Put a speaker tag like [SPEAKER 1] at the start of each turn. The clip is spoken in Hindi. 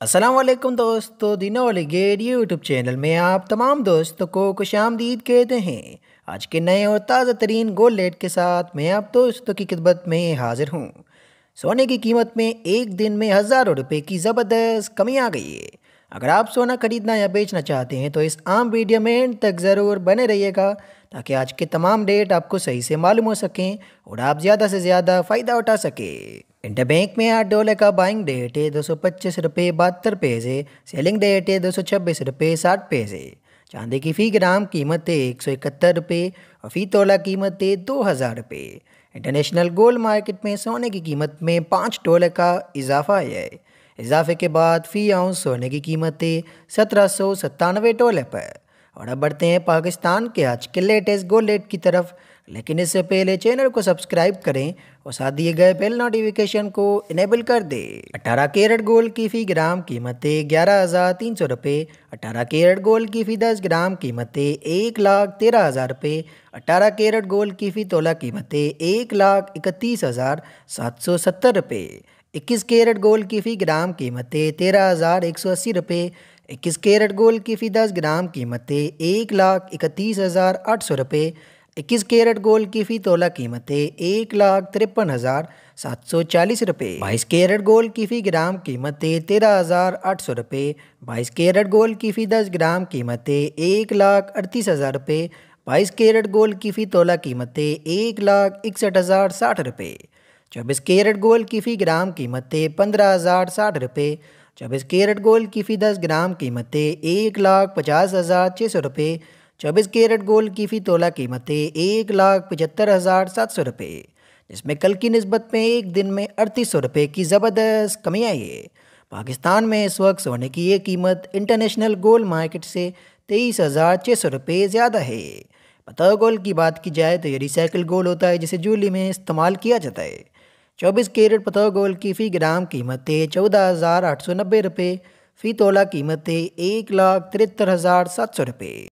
[SPEAKER 1] असलम दोस्तों दिनोली गेट यूट्यूब चैनल में आप तमाम दोस्तों को खुश आमदीद कहते हैं आज के नए और ताज़ा तरीन गोल्ड के साथ मैं आप दोस्तों की खिदमत में हाजिर हूँ सोने की कीमत में एक दिन में हज़ारों रुपये की ज़बरदस्त कमी आ गई है अगर आप सोना खरीदना या बेचना चाहते हैं तो इस आम वीडियो में एंड तक ज़रूर बने रहिएगा ताकि आज के तमाम डेट आपको सही से मालूम हो सकें और आप ज़्यादा से ज़्यादा फ़ायदा उठा सकें इंटरबैंक में आठ डॉलर का बाइंग डेट है दो सौ पच्चीस रुपये बहत्तर पैसे सेलिंग डेट है दो सौ छब्बीस रुपये साठ पैसे चांदी की फ़ी ग्राम कीमत है एक सौ इकहत्तर रुपये और फ़ी तोला कीमत है दो हज़ार रुपये इंटरनेशनल गोल्ड मार्केट में सोने की कीमत में पाँच डॉलर का इजाफा आया है इजाफे के बाद फ़ी आउंस सोने की कीमत है सत्रह सौ सत्तानवे डॉलर पर और अब बढ़ते हैं पाकिस्तान के आज के लेटेस्ट गोलेट की तरफ लेकिन इससे पहले चैनल को सब्सक्राइब करें और साथ दिए गए बेल नोटिफिकेशन को इनेबल कर दें अठारह कैरेट गोल्ड की फ़ी ग्राम कीमतें ग्यारह हज़ार तीन सौ रुपये अठारह कैरेट गोल्ड की फ़ी दस ग्राम कीमतें एक लाख तेरह हज़ार रुपये अठारह कैरेट गोल्ड की फ़ी तोला है एक लाख इकतीस हज़ार सात सौ सत्तर रुपये इक्कीस कैरेट गोल्ड की फ़ी ग्राम कीमतें तेरह हज़ार एक सौ अस्सी रुपये इक्कीस कैरेट गोल्ड की फी दस ग्राम कीमतें एक लाख इकतीस हज़ार आठ सौ रुपये इक्कीस कैरेट गोल्ड की फी तोला कीमतें एक लाख तिरपन हज़ार सात सौ चालीस रुपये बाईस कैरेट गोल्ड की फी ग्राम कीमतें तेरह हज़ार आठ सौ रुपये बाईस कैरेट गोल्ड की फी दस ग्राम कीमतें एक लाख अड़तीस हज़ार रुपये बाईस कैरेट गोल्ड की फ़ी तोला कीमतें एक लाख इकसठ हज़ार साठ रुपये चौबीस कैरेट गोल्ड की फ़ी ग्राम कीमतें पंद्रह हज़ार साठ रुपये चौबीस कैरेट गोल्ड की फ़ी दस ग्राम कीमतें एक लाख पचास हज़ार छः सौ रुपये चौबीस कैरेट गोल्ड की फ़ी तोला कीमतें एक लाख पचहत्तर हज़ार सात सौ रुपये जिसमें कल की नस्बत में एक दिन में अड़तीस सौ रुपये की ज़बरदस्त कमी आई है पाकिस्तान में इस वक्त सोने की ये कीमत इंटरनेशनल गोल्ड मार्केट से तेईस हज़ार छः सौ रुपये ज़्यादा है पता गोल्ड की बात की जाए तो ये रिसाइकिल गोल्ड होता है जिसे जूली में इस्तेमाल किया जाता है चौबीस कैरेट पथौ गोल की फ़ी ग्राम कीमत चौदह हज़ार आठ सौ नब्बे रुपये फ़ी तोला कीमत एक लाख तिहत्तर हज़ार सात सौ रुपये